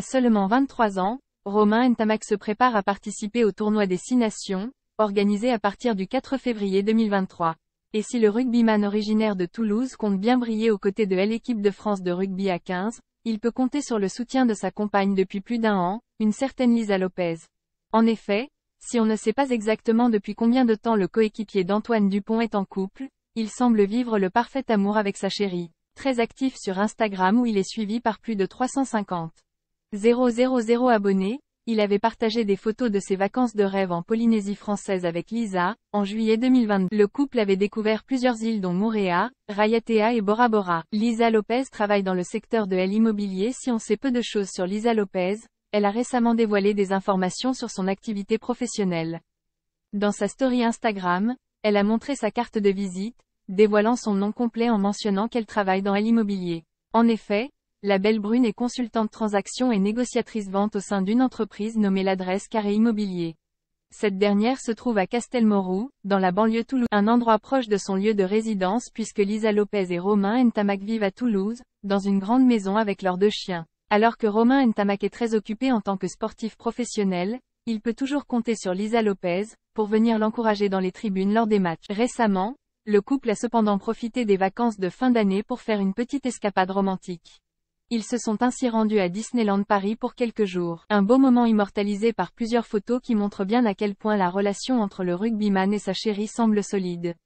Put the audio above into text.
seulement 23 ans, Romain Ntamak se prépare à participer au tournoi des Six Nations, organisé à partir du 4 février 2023. Et si le rugbyman originaire de Toulouse compte bien briller aux côtés de l'équipe de France de rugby à 15, il peut compter sur le soutien de sa compagne depuis plus d'un an, une certaine Lisa Lopez. En effet, si on ne sait pas exactement depuis combien de temps le coéquipier d'Antoine Dupont est en couple, il semble vivre le parfait amour avec sa chérie. Très actif sur Instagram où il est suivi par plus de 350. 000 abonnés, il avait partagé des photos de ses vacances de rêve en Polynésie française avec Lisa, en juillet 2022. Le couple avait découvert plusieurs îles dont Mouréa, Rayatea et Bora Bora. Lisa Lopez travaille dans le secteur de l'immobilier si on sait peu de choses sur Lisa Lopez, elle a récemment dévoilé des informations sur son activité professionnelle. Dans sa story Instagram, elle a montré sa carte de visite, dévoilant son nom complet en mentionnant qu'elle travaille dans l'immobilier. En effet, la Belle Brune est consultante transaction et négociatrice vente au sein d'une entreprise nommée l'adresse Carré Immobilier. Cette dernière se trouve à Castelmourou, dans la banlieue Toulouse, un endroit proche de son lieu de résidence puisque Lisa Lopez et Romain Ntamak vivent à Toulouse, dans une grande maison avec leurs deux chiens. Alors que Romain Ntamak est très occupé en tant que sportif professionnel, il peut toujours compter sur Lisa Lopez, pour venir l'encourager dans les tribunes lors des matchs. Récemment, le couple a cependant profité des vacances de fin d'année pour faire une petite escapade romantique. Ils se sont ainsi rendus à Disneyland Paris pour quelques jours. Un beau moment immortalisé par plusieurs photos qui montrent bien à quel point la relation entre le rugbyman et sa chérie semble solide.